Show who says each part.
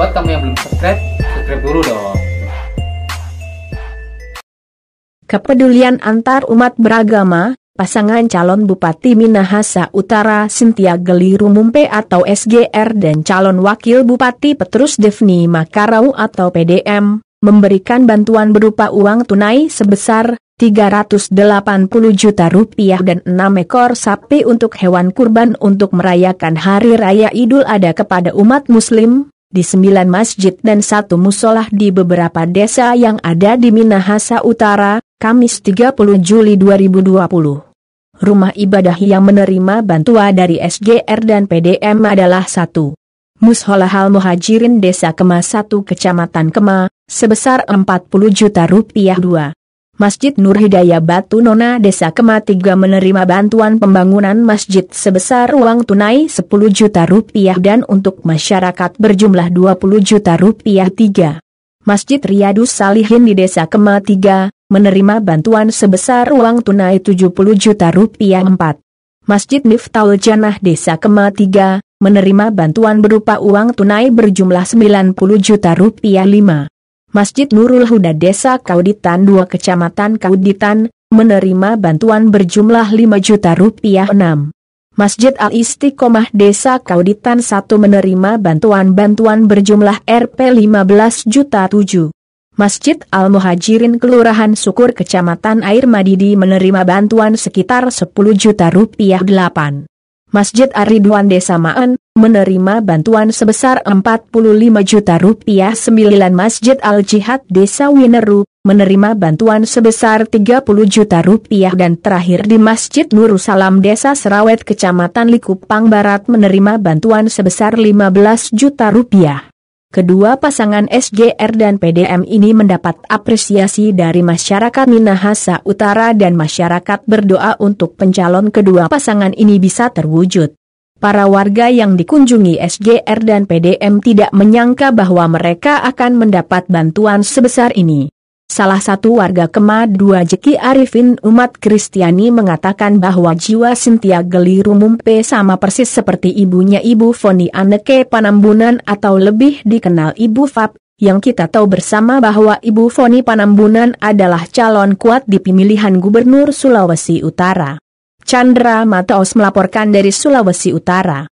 Speaker 1: Buat kamu yang belum subscribe, subscribe dulu dong. Kepedulian antar umat beragama, pasangan calon Bupati Minahasa Utara Sintia Gelirumumpe Rumumpe atau SGR dan calon Wakil Bupati Petrus Devni Makarau atau PDM, memberikan bantuan berupa uang tunai sebesar 380 juta rupiah dan 6 ekor sapi untuk hewan kurban untuk merayakan Hari Raya Idul Adha kepada umat muslim, di sembilan masjid dan satu musolah di beberapa desa yang ada di Minahasa Utara, Kamis 30 Juli 2020. Rumah ibadah yang menerima bantuan dari SGR dan PDM adalah satu. Musholah Al-Muhajirin Desa Kema 1 Kecamatan Kema, sebesar 40 juta rupiah 2. Masjid Nur Hidayah Batu Nona Desa Kematiga menerima bantuan pembangunan masjid sebesar uang tunai 10 juta rupiah dan untuk masyarakat berjumlah 20 juta rupiah 3. Masjid Riyadus Salihin di Desa Kematiga, menerima bantuan sebesar uang tunai 70 juta rupiah 4. Masjid Niftaul Janah Desa Kematiga, menerima bantuan berupa uang tunai berjumlah 90 juta rupiah 5. Masjid Nurul Huda Desa Kauditan 2 Kecamatan Kauditan, menerima bantuan berjumlah 5 juta rupiah 6. Masjid Al-Istiqomah Desa Kauditan 1 menerima bantuan-bantuan berjumlah Rp 15 juta 7. Masjid Al-Muhajirin Kelurahan Sukur Kecamatan Air Madidi menerima bantuan sekitar 10 juta rupiah 8. Masjid Ariduan Desa Maan, menerima bantuan sebesar 45 juta rupiah 9 Masjid Al-Jihad Desa Wineru, menerima bantuan sebesar 30 juta rupiah dan terakhir di Masjid Nurusalam Desa Serawet Kecamatan Likupang Barat menerima bantuan sebesar 15 juta rupiah. Kedua pasangan SGR dan PDM ini mendapat apresiasi dari masyarakat Minahasa Utara dan masyarakat berdoa untuk pencalon kedua pasangan ini bisa terwujud. Para warga yang dikunjungi SGR dan PDM tidak menyangka bahwa mereka akan mendapat bantuan sebesar ini. Salah satu warga Kema dua Jeki Arifin Umat Kristiani mengatakan bahwa jiwa Sintia Geli Rumumpe sama persis seperti ibunya Ibu Foni Aneke Panambunan atau lebih dikenal Ibu Fab, yang kita tahu bersama bahwa Ibu Foni Panambunan adalah calon kuat di pemilihan Gubernur Sulawesi Utara. Chandra Mataos melaporkan dari Sulawesi Utara.